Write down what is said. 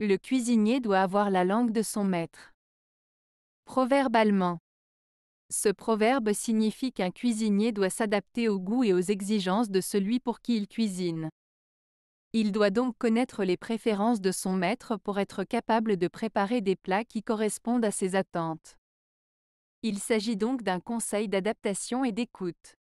Le cuisinier doit avoir la langue de son maître. Proverbe allemand. Ce proverbe signifie qu'un cuisinier doit s'adapter aux goûts et aux exigences de celui pour qui il cuisine. Il doit donc connaître les préférences de son maître pour être capable de préparer des plats qui correspondent à ses attentes. Il s'agit donc d'un conseil d'adaptation et d'écoute.